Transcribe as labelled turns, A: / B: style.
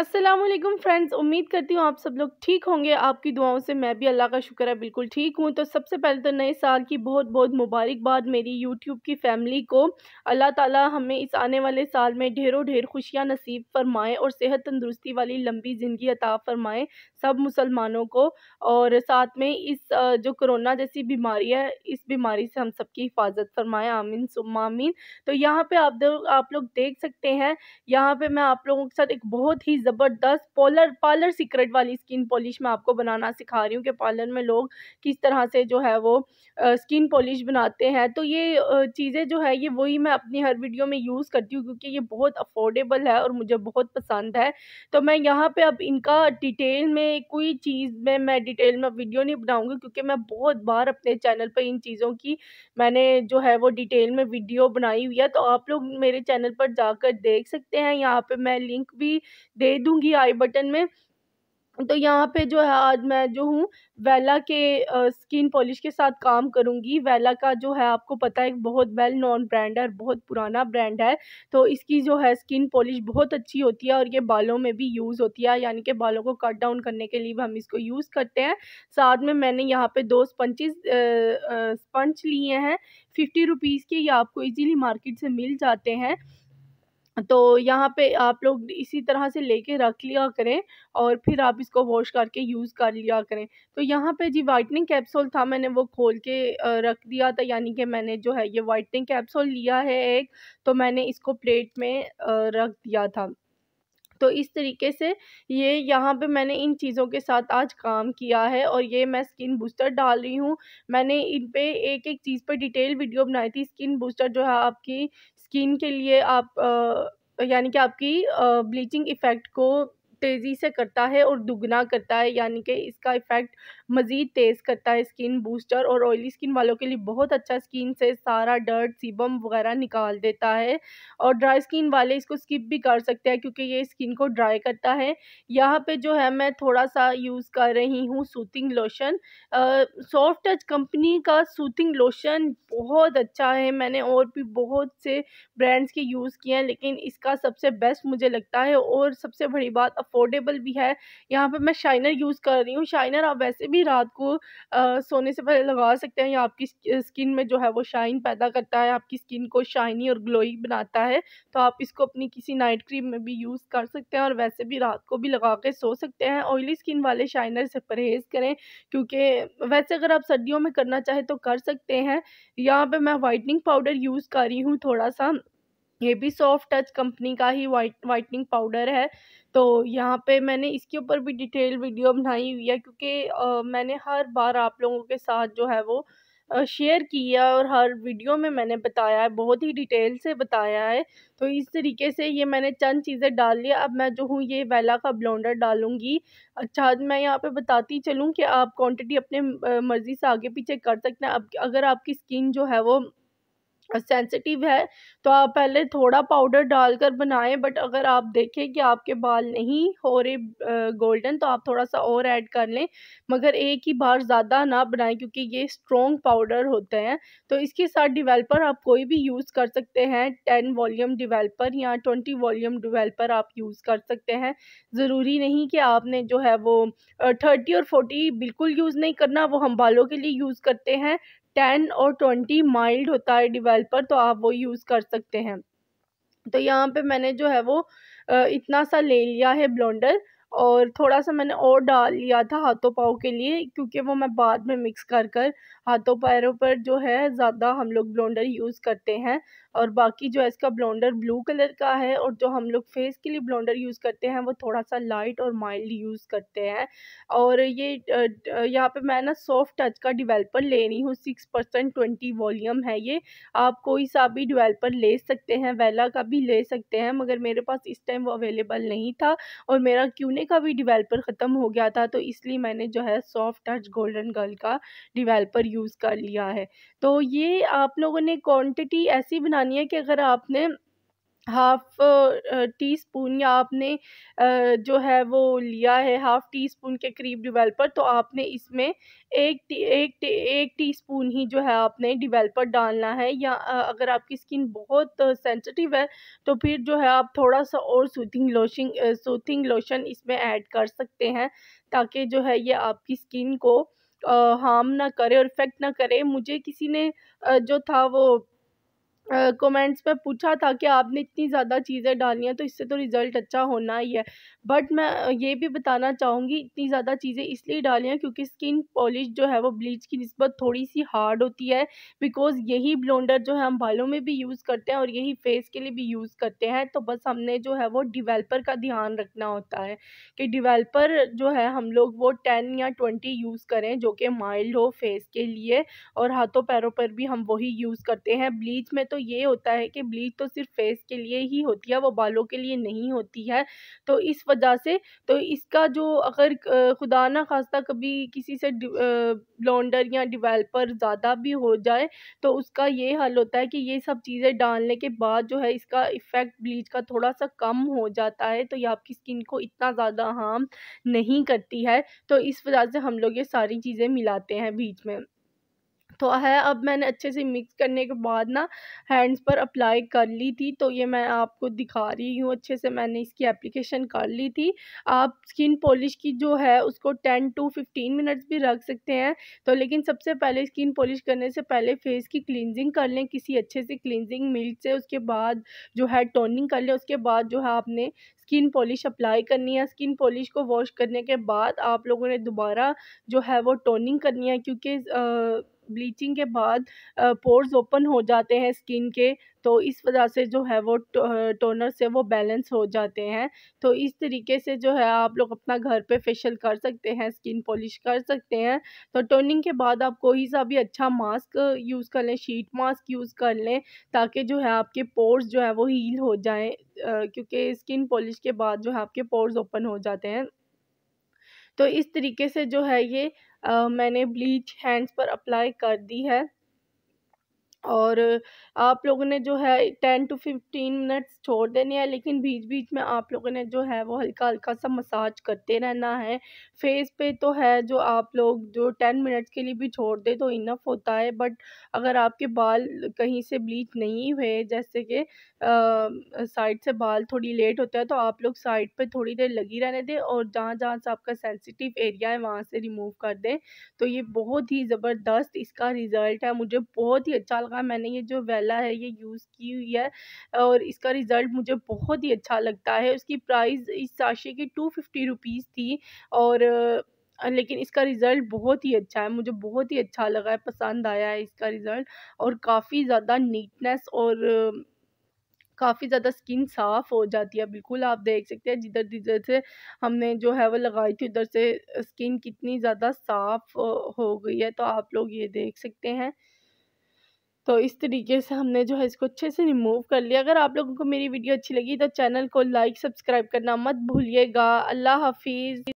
A: Aslam friends उम्मीद करती हूँ आप सब लोग ठीक होंगे आपकी दुआओं से मैं भी अल्लाह का शुक्र है बिल्कुल ठीक हूँ तो सबसे पहले तो नए साल की बहुत बहुत मुबारकबाद मेरी यूट्यूब की फ़ैमिली को अल्लाह ताला हमें इस आने वाले साल में ढेरों ढेर खुशियाँ नसीब फ़रमाएँ और सेहत तंदरुस्ती वाली लंबी ज़िंदगी अता फरमाएँ सब मुसलमानों को और साथ में इस जो कोरोना जैसी बीमारी है इस बीमारी से हम सबकी हिफाजत फरमाएँ आमीन सुमामीन तो यहाँ पर आप आप लोग देख सकते हैं यहाँ पर मैं आप लोगों के साथ एक बहुत ही ज़बरदस्त पॉलर पार्लर सीक्रेट वाली स्किन पॉलिश मैं आपको बनाना सिखा रही हूँ कि पार्लर में लोग किस तरह से जो है वो स्किन पॉलिश बनाते हैं तो ये चीज़ें जो है ये वही मैं अपनी हर वीडियो में यूज़ करती हूँ क्योंकि ये बहुत अफोर्डेबल है और मुझे बहुत पसंद है तो मैं यहाँ पर अब इनका डिटेल में कोई चीज़ में मैं डिटेल में वीडियो नहीं बनाऊँगी क्योंकि मैं बहुत बार अपने चैनल पर इन चीज़ों की मैंने जो है वो डिटेल में वीडियो बनाई हुई है तो आप लोग मेरे चैनल पर जाकर देख सकते हैं यहाँ पे मैं लिंक भी दे दे आई बटन में तो यहाँ पे जो है आज मैं जो हूँ वेला के स्किन पॉलिश के साथ काम करूँगी वेला का जो है आपको पता है बहुत वेल नॉन ब्रांड है और बहुत पुराना ब्रांड है तो इसकी जो है स्किन पॉलिश बहुत अच्छी होती है और ये बालों में भी यूज़ होती है यानी कि बालों को कट डाउन करने के लिए भी हम इसको यूज़ करते हैं साथ में मैंने यहाँ पर दो स्पंचज स्पंच लिए हैं फिफ्टी रुपीज़ के ये आपको ईजीली मार्केट से मिल जाते हैं तो यहाँ पे आप लोग इसी तरह से लेके रख लिया करें और फिर आप इसको वॉश करके यूज़ कर लिया करें तो यहाँ पे जी वाइटनिंग कैप्सूल था मैंने वो खोल के रख दिया था यानी कि मैंने जो है ये वाइटनिंग कैप्सूल लिया है एक तो मैंने इसको प्लेट में रख दिया था तो इस तरीके से ये यहाँ पे मैंने इन चीज़ों के साथ आज काम किया है और ये मैं स्किन बूस्टर डाल रही हूँ मैंने इन पे एक एक चीज़ पे डिटेल वीडियो बनाई थी स्किन बूस्टर जो है आपकी स्किन के लिए आप यानी कि आपकी ब्लीचिंग इफ़ेक्ट को तेज़ी से करता है और दुगना करता है यानी कि इसका इफ़ेक्ट मज़ीद तेज़ करता है स्किन बूस्टर और ऑयली स्किन वालों के लिए बहुत अच्छा स्किन से सारा डर्ट सीबम वगैरह निकाल देता है और ड्राई स्किन वाले इसको स्किप भी कर सकते हैं क्योंकि ये स्किन को ड्राई करता है यहाँ पर जो है मैं थोड़ा सा यूज़ कर रही हूँ soothing lotion soft touch company का सूथिंग लोशन बहुत अच्छा है मैंने और भी बहुत से ब्रांड्स के यूज़ किए हैं लेकिन इसका सबसे बेस्ट मुझे लगता है और सबसे बड़ी बात अफोर्डेबल भी है यहाँ पर मैं शाइनर यूज़ कर रही हूँ शाइनर आप वैसे भी भी रात को आ, सोने से पहले लगा सकते हैं या आपकी स्किन में जो है वो शाइन पैदा करता है आपकी स्किन को शाइनी और ग्लोई बनाता है तो आप इसको अपनी किसी नाइट क्रीम में भी यूज़ कर सकते हैं और वैसे भी रात को भी लगा के सो सकते हैं ऑयली स्किन वाले शाइनर से परहेज़ करें क्योंकि वैसे अगर आप सर्दियों में करना चाहें तो कर सकते हैं यहाँ पर मैं वाइटनिंग पाउडर यूज़ कर रही हूँ थोड़ा सा ये भी सॉफ्ट टच कंपनी का ही वाइट वाइटनिंग पाउडर है तो यहाँ पे मैंने इसके ऊपर भी डिटेल वीडियो बनाई हुई है क्योंकि मैंने हर बार आप लोगों के साथ जो है वो शेयर किया और हर वीडियो में मैंने बताया है बहुत ही डिटेल से बताया है तो इस तरीके से ये मैंने चंद चीज़ें डाल लिया अब मैं जो हूँ ये वेला का ब्लॉन्डर डालूँगी अच्छा मैं यहाँ पे बताती चलूँ कि आप क्वांटिटी अपने मर्ज़ी से आगे पीछे कर सकते हैं अब अगर आपकी स्किन जो है वो सेंसिटिव है तो आप पहले थोड़ा पाउडर डालकर बनाएं बट अगर आप देखें कि आपके बाल नहीं हो रहे गोल्डन तो आप थोड़ा सा और ऐड कर लें मगर एक ही बार ज़्यादा ना बनाएं क्योंकि ये स्ट्रॉन्ग पाउडर होते हैं तो इसके साथ डिवेलपर आप कोई भी यूज़ कर सकते हैं टेन वॉल्यूम डिवेलपर या ट्वेंटी वॉल्यूम डिवेलपर आप यूज़ कर सकते हैं ज़रूरी नहीं कि आपने जो है वो थर्टी और फोर्टी बिल्कुल यूज़ नहीं करना वो हम बालों के लिए यूज़ करते हैं टेन और ट्वेंटी माइल्ड होता है डिवेलपर तो आप वो यूज़ कर सकते हैं तो यहाँ पे मैंने जो है वो इतना सा ले लिया है ब्लॉन्डर और थोड़ा सा मैंने और डाल लिया था हाथों पाँव के लिए क्योंकि वो मैं बाद में मिक्स कर कर हाथों पैरों पर जो है ज़्यादा हम लोग ब्लोंडर यूज़ करते हैं और बाकी जो है इसका ब्लोंडर ब्लू कलर का है और जो हम लोग फेस के लिए ब्लोंडर यूज़ करते हैं वो थोड़ा सा लाइट और माइल्ड यूज़ करते हैं और ये यहाँ पे मैं ना सॉफ्ट टच का डिवेलपर ले रही हूँ सिक्स परसेंट ट्वेंटी वॉलीम है ये आप कोई सा भी डिवेलपर ले सकते हैं वेला का भी ले सकते हैं मगर मेरे पास इस टाइम वो अवेलेबल नहीं था और मेरा क्यूने का भी डिवेलपर ख़त्म हो गया था तो इसलिए मैंने जो है सॉफ्ट टच गोल्डन गर्ल का डिवेलपर यूज़ कर लिया है तो ये आप लोगों ने क्वांटिटी ऐसी बनानी है कि अगर आपने हाफ़ टी स्पून या आपने जो है वो लिया है हाफ़ टी स्पून के करीब डिवेलपर तो आपने इसमें एक टी एक टी एक टी स्पून ही जो है आपने डिवेलपर डालना है या अगर आपकी स्किन बहुत सेंसिटिव है तो फिर जो है आप थोड़ा सा और सूथिंग लोशन सूथिंग लोशन इसमें ऐड कर सकते हैं ताकि जो है ये आपकी स्किन को हार्म ना करे और इफ़ेक्ट ना करे मुझे किसी ने जो था वो कमेंट्स में पूछा था कि आपने इतनी ज़्यादा चीज़ें डाली हैं तो इससे तो रिज़ल्ट अच्छा होना ही है बट मैं ये भी बताना चाहूँगी इतनी ज़्यादा चीज़ें इसलिए डाली हैं क्योंकि स्किन पॉलिश जो है वो ब्लीच की नस्बत थोड़ी सी हार्ड होती है बिकॉज यही ब्लोंडर जो है हम बालों में भी यूज़ करते हैं और यही फेस के लिए भी यूज़ करते हैं तो बस हमने जो है वो डिवेल्पर का ध्यान रखना होता है कि डिवेल्पर जो है हम लोग वो टेन या ट्वेंटी यूज़ करें जो कि माइल्ड हो फेस के लिए और हाथों पैरों पर भी हम वही यूज़ करते हैं ब्लीच में तो तो ये होता है कि ब्लीच तो सिर्फ फेस के लिए ही होती है वो बालों के लिए नहीं होती है तो इस वजह से तो इसका जो अगर खुदा ना खास्ता कभी किसी से ब्लॉन्डर या डिवेलपर ज़्यादा भी हो जाए तो उसका ये हल होता है कि ये सब चीज़ें डालने के बाद जो है इसका इफ़ेक्ट ब्लीच का थोड़ा सा कम हो जाता है तो ये आपकी स्किन को इतना ज़्यादा हार्म नहीं करती है तो इस वजह से हम लोग ये सारी चीज़ें मिलाते हैं बीच में तो है अब मैंने अच्छे से मिक्स करने के बाद ना हैंड्स पर अप्लाई कर ली थी तो ये मैं आपको दिखा रही हूँ अच्छे से मैंने इसकी एप्लीकेशन कर ली थी आप स्किन पॉलिश की जो है उसको टेन टू फिफ्टीन मिनट्स भी रख सकते हैं तो लेकिन सबसे पहले स्किन पॉलिश करने से पहले फेस की क्लिनजिंग कर लें किसी अच्छे से क्लिनजिंग मिल्क से उसके बाद जो है टोनिंग कर लें उसके बाद जो है आपने स्किन पॉलिश अप्लाई करनी है स्किन पॉलिश को वॉश करने के बाद आप लोगों ने दोबारा जो है वो टोनिंग करनी है क्योंकि ब्लीचिंग के बाद पोर्स ओपन हो जाते हैं स्किन के तो इस वजह से जो है वो टोनर से वो बैलेंस हो जाते हैं तो इस तरीके से जो है आप लोग अपना घर पे फेशियल कर सकते हैं स्किन पॉलिश कर सकते हैं तो टोनिंग के बाद आप कोई सा भी अच्छा मास्क यूज़ कर लें शीट मास्क यूज़ कर लें ताकि जो है आपके पोर्स जो है वो हील हो जाएँ क्योंकि स्किन पॉलिश के बाद जो है आपके पोर्स ओपन हो जाते हैं तो इस तरीके से जो है ये मैंने ब्लीच हैंड्स पर अप्लाई कर दी है और आप लोगों ने जो है टेन टू फिफ्टीन मिनट्स छोड़ देने हैं लेकिन बीच बीच में आप लोगों ने जो है वो हल्का हल्का सा मसाज करते रहना है फेस पे तो है जो आप लोग जो टेन मिनट्स के लिए भी छोड़ दे तो इनफ होता है बट अगर आपके बाल कहीं से ब्लीच नहीं हुए जैसे कि साइड से बाल थोड़ी लेट होता है तो आप लोग साइड पर थोड़ी देर लगी रहने दें और जहाँ जहाँ से आपका सेंसिटिव एरिया है वहाँ से रिमूव कर दें तो ये बहुत ही ज़बरदस्त इसका रिज़ल्ट है मुझे बहुत ही अच्छा लगा मैंने ये जो वेला है ये यूज़ की हुई है और इसका रिज़ल्ट मुझे बहुत ही अच्छा लगता है उसकी प्राइस इस साशे की टू फिफ्टी रुपीज़ थी और लेकिन इसका रिज़ल्ट बहुत ही अच्छा है मुझे बहुत ही अच्छा लगा है पसंद आया है इसका रिज़ल्ट और काफ़ी ज़्यादा नीटनेस और काफ़ी ज़्यादा स्किन साफ़ हो जाती है बिल्कुल आप देख सकते हैं जिधर जिधर से हमने जो है वो लगाई थी उधर से स्किन कितनी ज़्यादा साफ़ हो गई है तो आप लोग ये देख सकते हैं तो इस तरीके से हमने जो है इसको अच्छे से रिमूव कर लिया अगर आप लोगों को मेरी वीडियो अच्छी लगी तो चैनल को लाइक सब्सक्राइब करना मत भूलिएगा अल्लाह हाफिज़